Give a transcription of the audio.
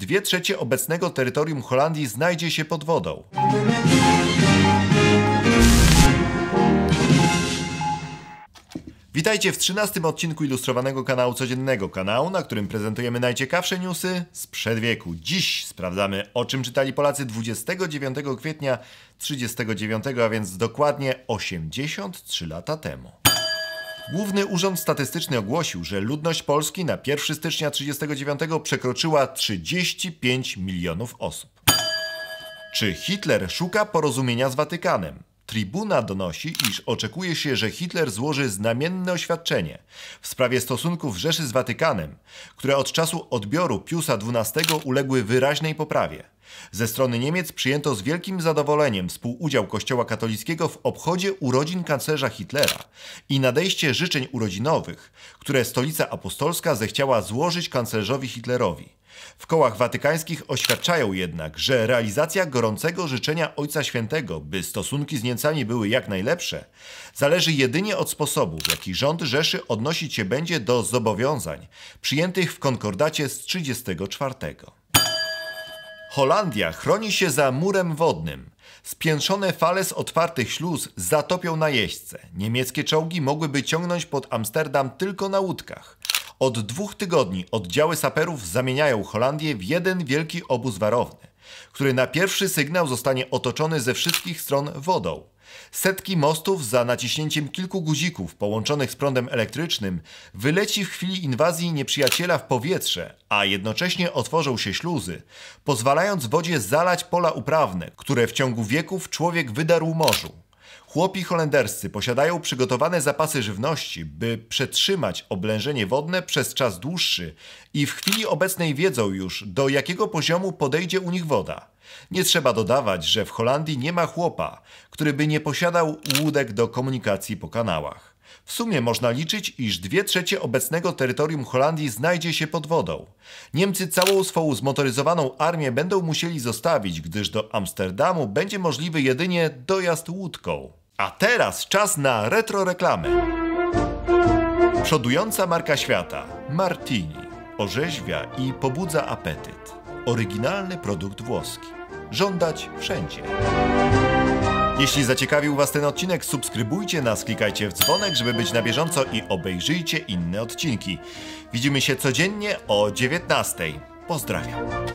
Dwie trzecie obecnego terytorium Holandii znajdzie się pod wodą. Witajcie w 13 odcinku ilustrowanego kanału codziennego, kanału, na którym prezentujemy najciekawsze newsy sprzed wieku. Dziś sprawdzamy, o czym czytali Polacy 29 kwietnia 39, a więc dokładnie 83 lata temu. Główny Urząd Statystyczny ogłosił, że ludność Polski na 1 stycznia 1939 przekroczyła 35 milionów osób. Czy Hitler szuka porozumienia z Watykanem? Trybuna donosi, iż oczekuje się, że Hitler złoży znamienne oświadczenie w sprawie stosunków Rzeszy z Watykanem, które od czasu odbioru Piusa XII uległy wyraźnej poprawie. Ze strony Niemiec przyjęto z wielkim zadowoleniem współudział Kościoła katolickiego w obchodzie urodzin kanclerza Hitlera i nadejście życzeń urodzinowych, które stolica apostolska zechciała złożyć kanclerzowi Hitlerowi. W kołach watykańskich oświadczają jednak, że realizacja gorącego życzenia Ojca Świętego, by stosunki z Niemcami były jak najlepsze, zależy jedynie od sposobu, w jaki rząd Rzeszy odnosić się będzie do zobowiązań przyjętych w konkordacie z 1934. Holandia chroni się za murem wodnym. Spiętrzone fale z otwartych śluz zatopią na najeźdźce. Niemieckie czołgi mogłyby ciągnąć pod Amsterdam tylko na łódkach. Od dwóch tygodni oddziały saperów zamieniają Holandię w jeden wielki obóz warowny który na pierwszy sygnał zostanie otoczony ze wszystkich stron wodą. Setki mostów za naciśnięciem kilku guzików połączonych z prądem elektrycznym wyleci w chwili inwazji nieprzyjaciela w powietrze, a jednocześnie otworzą się śluzy, pozwalając wodzie zalać pola uprawne, które w ciągu wieków człowiek wydarł morzu. Chłopi holenderscy posiadają przygotowane zapasy żywności, by przetrzymać oblężenie wodne przez czas dłuższy i w chwili obecnej wiedzą już, do jakiego poziomu podejdzie u nich woda. Nie trzeba dodawać, że w Holandii nie ma chłopa, który by nie posiadał łódek do komunikacji po kanałach. W sumie można liczyć, iż dwie trzecie obecnego terytorium Holandii znajdzie się pod wodą. Niemcy całą swą zmotoryzowaną armię będą musieli zostawić, gdyż do Amsterdamu będzie możliwy jedynie dojazd łódką. A teraz czas na retro retroreklamy. Przodująca marka świata Martini orzeźwia i pobudza apetyt. Oryginalny produkt włoski. Żądać wszędzie. Jeśli zaciekawił Was ten odcinek, subskrybujcie nas, klikajcie w dzwonek, żeby być na bieżąco i obejrzyjcie inne odcinki. Widzimy się codziennie o 19. Pozdrawiam.